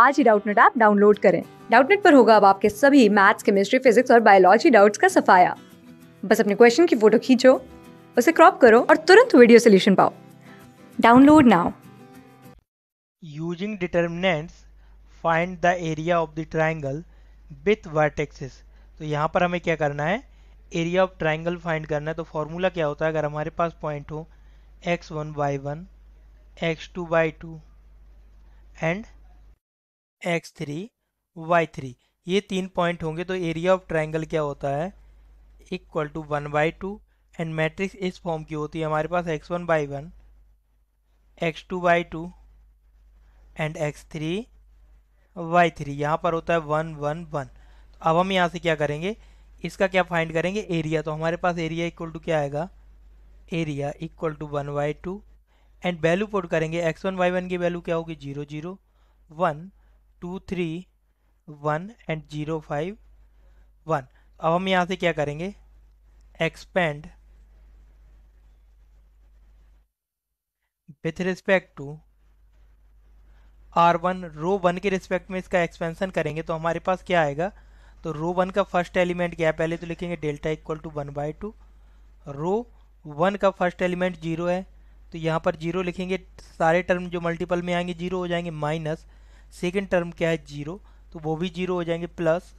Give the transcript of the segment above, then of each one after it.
आज ही Doubtnut app download करें डाउटनेट पर होगा अब आपके सभी मैथ्स केमिस्ट्री फिजिक्स और बायोलॉजी डाउट्स का सफाया बस अपने क्वेश्चन की फोटो खींचो उसे क्रॉप करो और तुरंत वीडियो सोल्यूशन पाओ download now using determinants find the area of the triangle with vertices तो यहाँ पर हमें क्या करना है एरिया ऑफ ट्राइंगल फाइंड करना है तो फॉर्मूला क्या होता है अगर हमारे पास पॉइंट हो x one y one x two y two and x three y three ये तीन पॉइंट होंगे तो एरिया ऑफ ट्राइंगल क्या होता है equal to one by two and matrix इस फॉर्म की होती है हमारे पास x one y one x two y two and x three y three यहाँ पर होता है वन वन वन तो अब हम यहाँ से क्या करेंगे इसका क्या फाइंड करेंगे एरिया तो हमारे पास एरिया इक्वल टू क्या आएगा area equal to one y two and value put करेंगे एक्स वन वाई वन की वैल्यू क्या होगी zero zero one two three one and zero five one अब हम यहाँ से क्या करेंगे expand with respect to R one row one के रिस्पेक्ट में इसका एक्सपेंशन करेंगे तो हमारे पास क्या आएगा तो रो वन का फर्स्ट एलिमेंट क्या है पहले तो लिखेंगे delta equal to one by two row one का फर्स्ट एलिमेंट जीरो है तो यहाँ पर जीरो लिखेंगे सारे टर्म जो मल्टीपल में आएंगे जीरो हो जाएंगे माइनस सेकेंड टर्म क्या है जीरो तो वो भी जीरो हो जाएंगे प्लस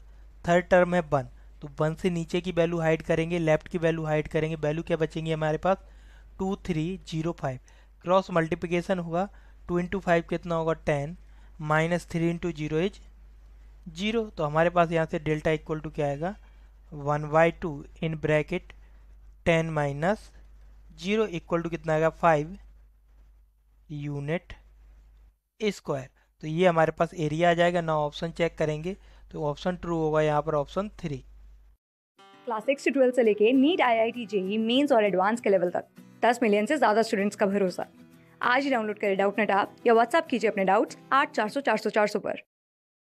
थर्ड टर्म है वन तो वन से नीचे की वैल्यू हाइड करेंगे लेफ्ट की वैल्यू हाइड करेंगे वैल्यू क्या बचेंगी हमारे पास two three zero five cross multiplication होगा टू इंटू फाइव कितना होगा ten minus three into zero is zero तो हमारे पास यहाँ से डेल्टा इक्वल टू क्या आएगा one by two in bracket ten minus zero equal to कितना आएगा फाइव यूनिट स्क्वायर तो ये हमारे पास एरिया आ जाएगा ना ऑप्शन चेक करेंगे तो ऑप्शन ट्रू होगा यहाँ पर ऑप्शन थ्री क्लास सिक्स से ट्वेल्थ से लेके NEET I I T JEE mains और एडवांस के लेवल तक दस मिलियन से ज़्यादा स्टूडेंट्स का भरोसा आज ही डाउनलोड करें डाउट नेट आप या व्हाट्सअप कीजिए अपने डाउट्स आठ चार सौ चार सौ चार सौ पर